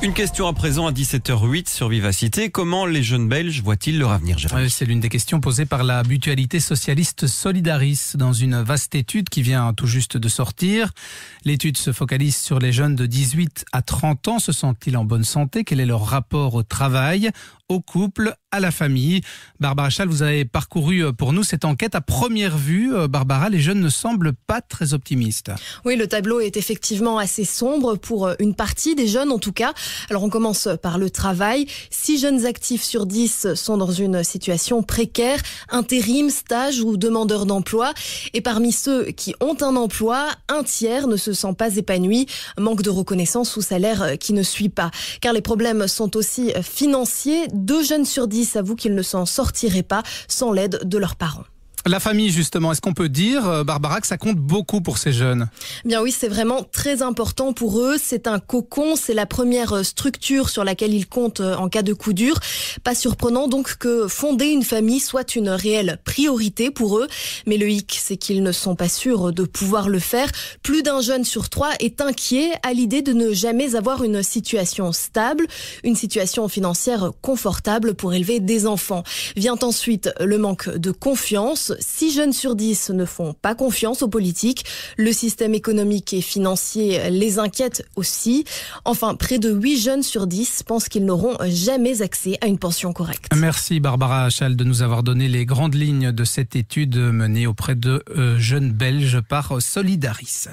Une question à présent à 17h08 sur Vivacité. Comment les jeunes Belges voient-ils leur avenir C'est l'une des questions posées par la mutualité socialiste Solidaris dans une vaste étude qui vient tout juste de sortir. L'étude se focalise sur les jeunes de 18 à 30 ans. Se sentent-ils en bonne santé Quel est leur rapport au travail, au couple, à la famille Barbara Schall, vous avez parcouru euh, pour nous cette enquête à première vue. Euh, Barbara, les jeunes ne semblent pas très optimistes. Oui, le tableau est effectivement assez sombre pour euh, une partie des jeunes en tout cas. Alors on commence par le travail. Six jeunes actifs sur 10 sont dans une situation précaire, intérim, stage ou demandeur d'emploi. Et parmi ceux qui ont un emploi, un tiers ne se sent pas épanoui, manque de reconnaissance ou salaire qui ne suit pas. Car les problèmes sont aussi financiers. Deux jeunes sur 10 avouent qu'ils ne s'en sortiraient pas sans l'aide de leurs parents. La famille, justement, est-ce qu'on peut dire, euh, Barbara, que ça compte beaucoup pour ces jeunes Bien oui, c'est vraiment très important pour eux. C'est un cocon, c'est la première euh, structure sur laquelle ils comptent euh, en cas de coup dur. Pas surprenant donc que fonder une famille soit une réelle priorité pour eux. Mais le hic, c'est qu'ils ne sont pas sûrs de pouvoir le faire. Plus d'un jeune sur trois est inquiet à l'idée de ne jamais avoir une situation stable, une situation financière confortable pour élever des enfants. Vient ensuite le manque de confiance 6 jeunes sur 10 ne font pas confiance aux politiques. Le système économique et financier les inquiète aussi. Enfin, près de 8 jeunes sur 10 pensent qu'ils n'auront jamais accès à une pension correcte. Merci Barbara Achal de nous avoir donné les grandes lignes de cette étude menée auprès de euh, jeunes Belges par Solidaris.